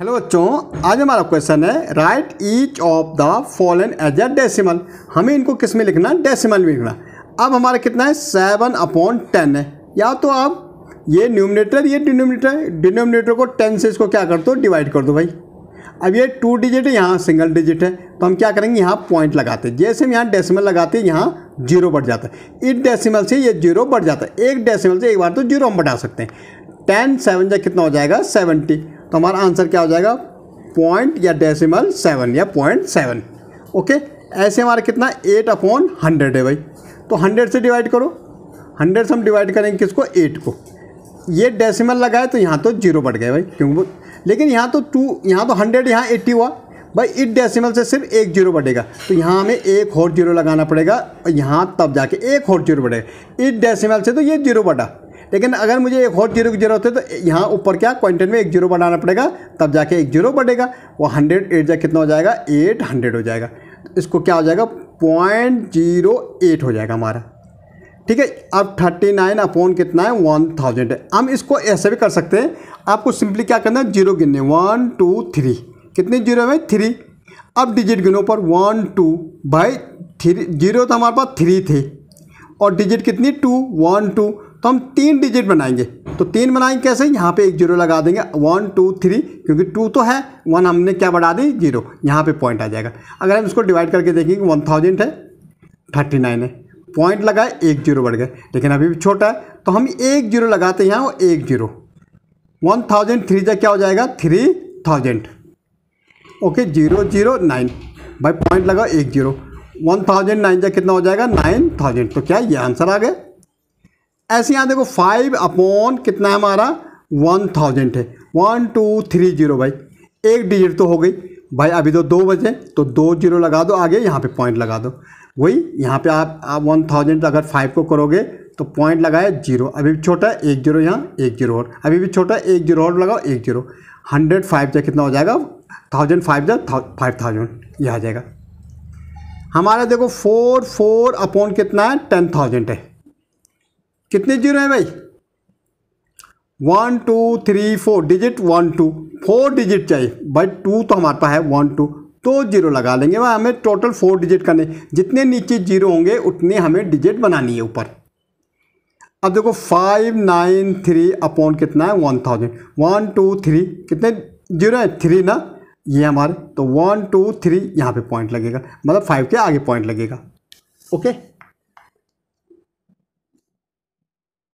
hello बच्चों आज हमारा क्वेश्चन है write each of the following as a decimal हमें इनको किस में लिखना है डेसीमल में लिखना अब हमारा कितना है सेवन अपॉन टेन है या तो आप ये न्यूमिनेटर ये डिनोमिनेटर डिनोमिनेटर को टेन से इसको क्या कर दो डिवाइड कर दो भाई अब ये टू डिजिट है यहाँ सिंगल डिजिट है तो हम क्या करेंगे यहाँ पॉइंट लगाते हैं जैसे हम यहाँ डेसिमल लगाते हैं यहाँ जीरो बढ़ जाता है इस डेसिमल से ये जीरो बढ़ जाता है एक डेसिमल से एक बार तो जीरो हम बढ़ा सकते हैं टेन सेवन जै कितना हो जाएगा सेवेंटी तो हमारा आंसर क्या हो जाएगा पॉइंट या डेसिमल सेवन या पॉइंट सेवन ओके ऐसे हमारा कितना एट अपॉन हंड्रेड है भाई तो हंड्रेड से डिवाइड करो हंड्रेड से हम डिवाइड करेंगे किसको एट को ये डेसिमल लगाए तो यहाँ तो जीरो बढ़ गए भाई क्योंकि लेकिन यहाँ तो टू यहाँ तो हंड्रेड यहाँ एट्टी हुआ भाई इट डेसिमल से सिर्फ एक जीरो बढ़ेगा तो यहाँ हमें एक और जीरो लगाना पड़ेगा और यहाँ तब जाके एक और जीरो बढ़ेगा इट डेसिमल से तो ये जीरो बढ़ा लेकिन अगर मुझे एक और जीरो की जरूरत है तो यहाँ ऊपर क्या क्वांटल में एक जीरो बढ़ाना पड़ेगा तब जाके एक जीरो बढ़ेगा वो हंड्रेड एट जा कितना हो जाएगा एट हंड्रेड हो जाएगा तो इसको क्या हो जाएगा पॉइंट जीरो एट हो जाएगा हमारा ठीक है अब थर्टी नाइन अपॉन कितना है वन थाउजेंड है हम इसको ऐसे भी कर सकते हैं आपको सिंपली क्या करना है जीरो गिनने वन टू थ्री कितने जीरो में थ्री अब डिजिट गिनो पर वन टू भाई थ्री जीरो तो हमारे पास थ्री थे और डिजिट कितनी टू वन टू तो हम तीन डिजिट बनाएंगे तो तीन बनाएंगे कैसे यहाँ पे एक जीरो लगा देंगे वन टू थ्री क्योंकि टू तो है वन हमने क्या बढ़ा दी जीरो यहाँ पे पॉइंट आ जाएगा अगर हम इसको डिवाइड करके देखेंगे वन थाउजेंड है थर्टी नाइन है पॉइंट लगाए एक जीरो बढ़ गए लेकिन अभी भी छोटा है तो हम एक जीरो लगाते हैं यहाँ वो एक जीरो वन थाउजेंड थ्री का क्या हो जाएगा three thousand okay zero zero nine भाई पॉइंट लगाओ एक जीरो वन थाउजेंड नाइन का कितना हो जाएगा नाइन थाउजेंड तो क्या ये आंसर आ गया ऐसे यहाँ देखो फाइव अपॉन कितना है हमारा वन थाउजेंड है वन टू थ्री जीरो भाई एक डिजिट तो हो गई भाई अभी तो दो बजे तो दो जीरो लगा दो आगे यहाँ पे पॉइंट लगा दो वही यहाँ पे आप वन थाउजेंड अगर फाइव को करोगे तो पॉइंट लगाए जीरो अभी भी छोटा एक जीरो यहाँ एक जीरो और अभी भी छोटा एक जीरो और लगाओ एक जीरो हंड्रेड फाइव जा कितना हो जाएगा थाउजेंड फाइव जा फाइव थाउजेंड यह आ जाएगा हमारा देखो फोर फोर अपॉन कितना है टेन थाउजेंड है कितने जीरो हैं भाई one two three four digit one two four digit चाहिए भाई टू तो हमारे पास है वन टू तो जीरो लगा लेंगे भाई हमें टोटल फोर डिजिट करने जितने नीचे जीरो होंगे उतने हमें डिजिट बनानी है ऊपर अब देखो फाइव नाइन थ्री अपॉन कितना है one thousand one two three कितने जीरो है थ्री ना ये हमारे तो वन टू थ्री यहाँ पे पॉइंट लगेगा मतलब फाइव के आगे पॉइंट लगेगा ओके